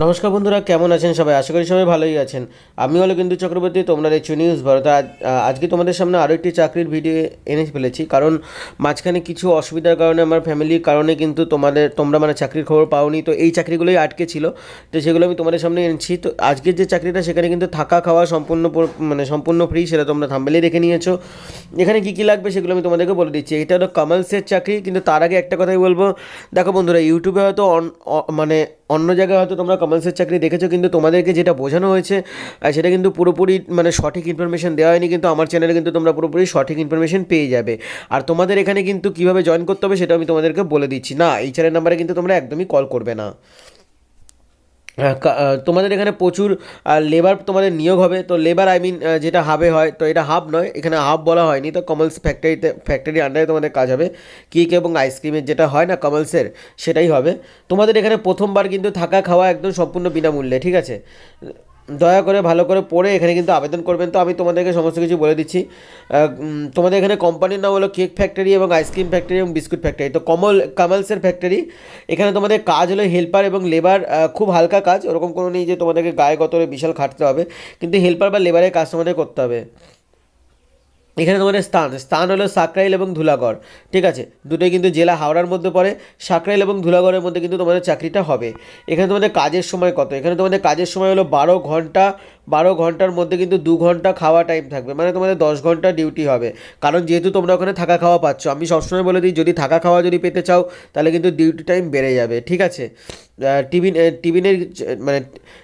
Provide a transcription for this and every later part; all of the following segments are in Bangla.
নমস্কার বন্ধুরা কেমন আছেন সবাই আশা করি সবাই ভালোই আছেন আমি হলো কিন্তু চক্রবর্তী তোমরা দেখছো নিউজ ভারত আজকে তোমাদের সামনে আরও একটি চাকরির ভিডিও এনে ফেলেছি কারণ মাঝখানে কিছু অসুবিধার কারণে আমার ফ্যামিলির কারণে কিন্তু তোমাদের তোমরা মানে চাকরির খবর পাওনি তো এই চাকরিগুলোই আটকে ছিল তো সেগুলো আমি তোমাদের সামনে এনেছি তো আজকের যে চাকরিটা সেখানে কিন্তু থাকা খাওয়া সম্পূর্ণ মানে সম্পূর্ণ ফ্রি সেটা তোমরা থাম্বেলে দেখে নিয়েছো এখানে কী কী লাগবে সেগুলো আমি তোমাদেরকে বলে দিচ্ছি এটা হলো কামালসের চাকরি কিন্তু তার আগে একটা কথাই বলবো দেখো বন্ধুরা ইউটিউবে হয়তো মানে অন্য জায়গায় হয়তো তোমরা কমার্সের চাকরি দেখেছো কিন্তু তোমাদেরকে যেটা বোঝানো হয়েছে সেটা কিন্তু পুরোপুরি মানে সঠিক ইনফরমেশান দেওয়া হয়নি কিন্তু আমার চ্যানেলে কিন্তু তোমরা পুরোপুরি সঠিক ইনফরমেশান পেয়ে যাবে আর তোমাদের এখানে কিন্তু কীভাবে জয়েন করতে হবে সেটা আমি তোমাদেরকে বলে দিচ্ছি না এই চ্যানেল নাম্বারে কিন্তু তোমরা একদমই কল করবে না তোমাদের এখানে প্রচুর লেবার তোমাদের নিয়োগ হবে তো লেবার আই মিন যেটা হাবে হয় তো এটা হাব নয় এখানে হাব বলা হয়নি তো কমলস ফ্যাক্টরিতে ফ্যাক্টরি আন্ডারে তোমাদের কাজ হবে কেক এবং আইসক্রিমের যেটা হয় না কমলসের সেটাই হবে তোমাদের এখানে প্রথমবার কিন্তু থাকা খাওয়া একদম সম্পূর্ণ বিনামূল্যে ঠিক আছে দয়া করে ভালো করে পড়ে এখানে কিন্তু আবেদন করবেন তো আমি তোমাদেরকে সমস্ত কিছু বলে দিচ্ছি তোমাদের এখানে কোম্পানির নাম হলো কেক ফ্যাক্টরি এবং আইসক্রিম ফ্যাক্টরি এবং বিস্কুট ফ্যাক্টরি তো কমল কামালসের ফ্যাক্টরি এখানে তোমাদের কাজ হলো হেল্পার এবং লেবার খুব হালকা কাজ ওরকম কোনো নেই যে তোমাদেরকে গায়ে গতরে বিশাল খাটতে হবে কিন্তু হেল্পার বা লেবারের কাজ তোমাদের করতে হবে এখানে তোমাদের স্থান স্থান হলো সাকরাইল এবং ধুলাগড় ঠিক আছে দুটোই কিন্তু জেলা হাওড়ার মধ্যে পড়ে সাকরাইল এবং ধুলাগড়ের মধ্যে কিন্তু তোমাদের চাকরিটা হবে এখানে তোমাদের কাজের সময় কত এখানে তোমাদের কাজের সময় হলো বারো ঘন্টা বারো ঘন্টার মধ্যে কিন্তু দু ঘন্টা খাওয়া টাইম থাকবে মানে তোমাদের দশ ঘন্টা ডিউটি হবে কারণ যেহেতু তোমরা ওখানে থাকা খাওয়া পাচ্ছ আমি সবসময় বলে দিই যদি থাকা খাওয়া যদি পেতে চাও তাহলে কিন্তু ডিউটি টাইম বেড়ে যাবে ঠিক আছে টিফিন টিফিনের মানে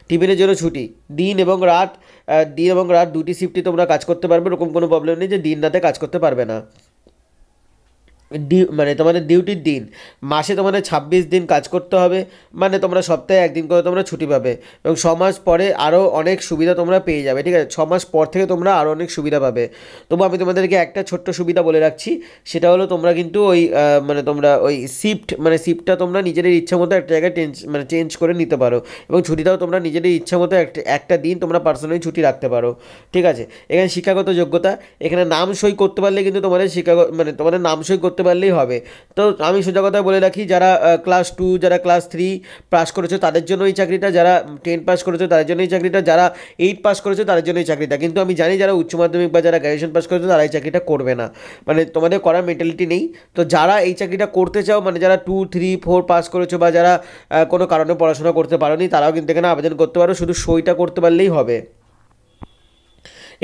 টিফিনের জন্য ছুটি দিন এবং রাত দিন এবং রাত দুটি শিফটে তোমরা কাজ করতে পারবে ওরকম কোনো প্রবলেম নেই যে দিন রাতে কাজ করতে পারবে না ডিউ মানে তোমাদের ডিউটির দিন মাসে তোমাদের ছাব্বিশ দিন কাজ করতে হবে মানে তোমরা সপ্তাহে একদিন করে তোমরা ছুটি পাবে এবং ছ মাস পরে আরও অনেক সুবিধা তোমরা পেয়ে যাবে ঠিক আছে ছ মাস পর থেকে তোমরা আরও অনেক সুবিধা পাবে তবু আমি তোমাদেরকে একটা ছোট্ট সুবিধা বলে রাখছি সেটা হলো তোমরা কিন্তু ওই মানে তোমরা ওই শিফট মানে শিফটটা তোমরা নিজেদের ইচ্ছা মতো একটা জায়গায় চেঞ্জ মানে চেঞ্জ করে নিতে পারো এবং ছুটিটাও তোমরা নিজেদের ইচ্ছা মতো একটা একটা দিন তোমরা পার্সোনালি ছুটি রাখতে পারো ঠিক আছে এখানে শিক্ষাগত যোগ্যতা এখানে নাম সই করতে পারলে কিন্তু তোমাদের শিক্ষাগত মানে তোমাদের নাম সই করতে করতে পারলেই হবে তো আমি সোজা কথা বলে রাখি যারা ক্লাস টু যারা ক্লাস থ্রি পাস করেছে তাদের জন্য এই চাকরিটা যারা টেন পাস করেছে তাদের জন্য এই চাকরিটা যারা এইট পাস করেছে তাদের জন্য এই চাকরিটা কিন্তু আমি জানি যারা উচ্চ মাধ্যমিক বা যারা গ্র্যাজুয়েশন পাস করেছে তারা এই চাকরিটা করবে না মানে তোমাদের করার মেন্টালিটি নেই তো যারা এই চাকরিটা করতে চাও মানে যারা টু থ্রি ফোর পাস করেছো বা যারা কোনো কারণে পড়াশোনা করতে পারোনি তারাও কিন্তু এখানে আবেদন করতে পারো শুধু সইটা করতে পারলেই হবে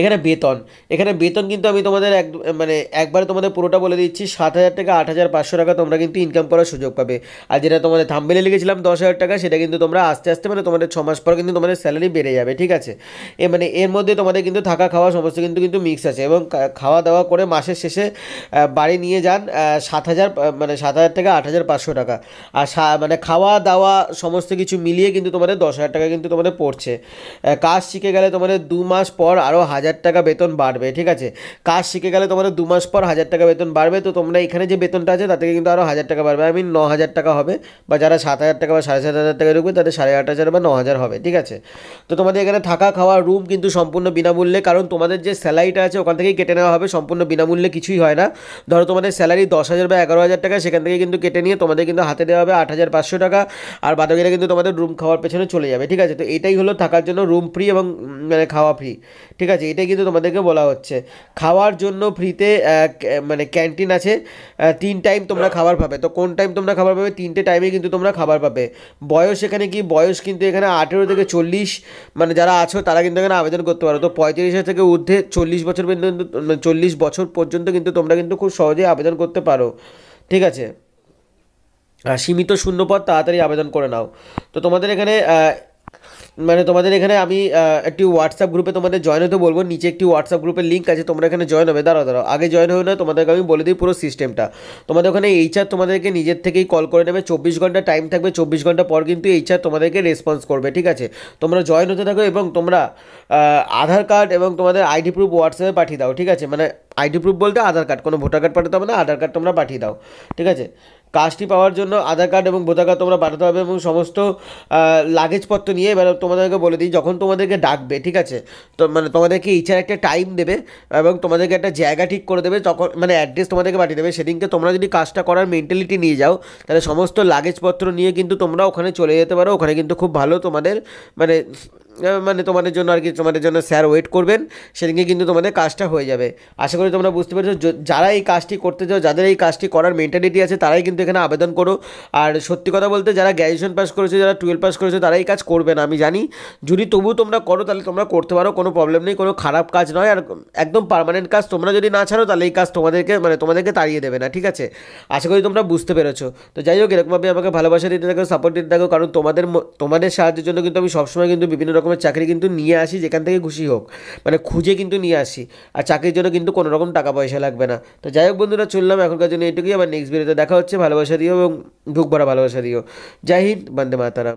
এখানে বেতন এখানে বেতন কিন্তু আমি তোমাদের এক মানে একবারে তোমাদের পুরোটা বলে দিচ্ছি সাত হাজার থেকে আট হাজার পাঁচশো টাকা তোমরা কিন্তু ইনকাম করার সুযোগ পাবে আর যেটা তোমাদের থাম্বেলে লিখেছিলাম দশ হাজার টাকা সেটা কিন্তু তোমরা আস্তে আস্তে মানে তোমাদের ছ মাস পর কিন্তু তোমাদের স্যালারি বেড়ে যাবে ঠিক আছে এ মানে এর মধ্যে তোমাদের কিন্তু থাকা খাওয়া সমস্ত কিন্তু কিন্তু মিক্স আছে এবং খাওয়া দাওয়া করে মাসের শেষে বাড়ি নিয়ে যান সাত হাজার মানে সাত হাজার থেকে আট হাজার পাঁচশো টাকা আর মানে খাওয়া দাওয়া সমস্ত কিছু মিলিয়ে কিন্তু তোমাদের দশ হাজার টাকা কিন্তু তোমাদের পড়ছে কাজ শিখে গেলে তোমাদের দু মাস পর আরও হাজার হাজার টাকা বেতন বাড়বে ঠিক আছে কাজ শিখে গেলে তোমাদের দু মাস পর হাজার টাকা বেতন বাড়বে তো তোমরা এখানে যে বেতনটা আছে তাতে কিন্তু আরও হাজার টাকা বাড়বে আই মিন ন হাজার টাকা হবে বা যারা সাত হাজার টাকা বা সাড়ে সাত হাজার টাকা ঢুকবে তাদের সাড়ে আট হাজার বা ন হাজার হবে ঠিক আছে তো তোমাদের এখানে থাকা খাওয়া রুম কিন্তু সম্পূর্ণ বিনামূল্যে কারণ তোমাদের যে স্যালারিটা আছে ওখান থেকেই কেটে নেওয়া হবে সম্পূর্ণ বিনামূল্যে কিছুই হয় না ধরো তোমাদের স্যালারি দশ হাজার বা এগারো হাজার টাকা সেখান থেকে কিন্তু কেটে নিয়ে তোমাদের কিন্তু হাতে দেওয়া হবে আট হাজার পাঁচশো টাকা আর বাদকেরা কিন্তু তোমাদের রুম খাওয়ার পেছনে চলে যাবে ঠিক আছে তো এটাই হলো থাকার জন্য রুম ফ্রি এবং মানে খাওয়া ফ্রি ঠিক আছে এটা কিন্তু তোমাদেরকে বলা হচ্ছে খাওয়ার জন্য ফ্রিতে মানে ক্যান্টিন আছে তিন টাইম তোমরা খাবার পাবে তো কোন টাইম তোমরা খাবার পাবে তিনটে টাইমে কিন্তু তোমরা খাবার পাবে বয়স এখানে কি বয়স কিন্তু এখানে আঠেরো থেকে চল্লিশ মানে যারা আছো তারা কিন্তু এখানে আবেদন করতে পারো তো পঁয়ত্রিশ থেকে ঊর্ধ্বে চল্লিশ বছর পর্যন্ত মানে চল্লিশ বছর পর্যন্ত কিন্তু তোমরা কিন্তু খুব সহজেই আবেদন করতে পারো ঠিক আছে সীমিত শূন্যপদ তাড়াতাড়ি আবেদন করে নাও তো তোমাদের এখানে মানে তোমাদের এখানে আমি একটি হোয়াটসঅ্যাপ গ্রুপে তোমাদের জয়েন হতে বলবো নিচে একটি হোয়াটসঅ্যাপ গ্রুপের লিঙ্ক আছে তোমরা এখানে জয়েন হবে দাঁড়াও দাঁড়াও আগে জয়েন হয়ে না তোমাদেরকে আমি বলে দিই পুরো সিস্টেমটা তোমাদের ওখানে এইচআর তোমাদেরকে নিজের থেকেই কল করে নেবে চব্বিশ ঘন্টা টাইম থাকবে চব্বিশ ঘন্টা পর কিন্তু এইচআর তোমাদেরকে রেসপন্স করবে ঠিক আছে তোমরা জয়েন হতে থাকো এবং তোমরা আধার কার্ড এবং তোমাদের আইডি প্রুফ হোয়াটসঅ্যাপে পাঠিয়ে দাও ঠিক আছে মানে আইডি প্রুফ বলতে আধার কার্ড কোনো ভোটার কার্ড পাঠাতে হবে না আধার কার্ড তোমরা পাঠিয়ে দাও ঠিক আছে কাজটি পাওয়ার জন্য আধার কার্ড এবং ভোটার কার্ড তোমরা পাঠাতে হবে এবং সমস্ত লাগেজপত্র নিয়ে এবার তোমাদেরকে বলে দিই যখন তোমাদেরকে ডাকবে ঠিক আছে তো মানে তোমাদেরকে ইচ্ছার একটা টাইম দেবে এবং তোমাদেরকে একটা জায়গা ঠিক করে দেবে তখন মানে অ্যাড্রেস তোমাদেরকে পাঠিয়ে দেবে সেদিনকে তোমরা যদি কাজটা করার মেন্টালিটি নিয়ে যাও তাহলে সমস্ত লাগেজপত্র নিয়ে কিন্তু তোমরা ওখানে চলে যেতে পারো ওখানে কিন্তু খুব ভালো তোমাদের মানে মানে তোমাদের জন্য আর কি তোমাদের জন্য স্যার ওয়েট করবেন সেদিনকে কিন্তু তোমাদের কাজটা হয়ে যাবে আশা করি তোমরা বুঝতে পেরেছো যারা এই কাজটি করতে চাও যাদের এই কাজটি করার মেন্টালিটি আছে তারাই কিন্তু এখানে আবেদন করো আর সত্যি কথা বলতে যারা গ্র্যাজুয়েশন পাস করেছে যারা টুয়েলভ পাস করেছে তারা এই কাজ করবে না আমি জানি যদি তবু তোমরা করো তাহলে তোমরা করতে পারো কোনো প্রবলেম নেই কোনো খারাপ কাজ নয় আর একদম পারমানেন্ট কাজ তোমরা যদি না ছাড়ো তাহলে এই কাজ তোমাদেরকে মানে তোমাদেরকে তাড়িয়ে দেবে না ঠিক আছে আশা করি তোমরা বুঝতে পেরেছো তো যাই হোক এরকমভাবে আমাকে ভালোবাসা দিতে থাকো সাপোর্ট দিতে থাকো কারণ তোমাদের তোমাদের সাহায্যের জন্য কিন্তু আমি সবসময় কিন্তু বিভিন্ন রকমের চাকরি কিন্তু নিয়ে আসি যেখান থেকে খুশি হোক মানে খুঁজে কিন্তু নিয়ে আসি আর চাকরির জন্য কিন্তু কোনো রকম টাকা পয়সা লাগবে না তো যাই হোক বন্ধুরা চললাম এখনকার জন্য এটুকুই আবার নেক্সট ভিডিওতে দেখা হচ্ছে ভালোবাসা দিও এবং ঢুক ভরা ভালোবাসা দিও জাহিদ বন্দে মাতারাম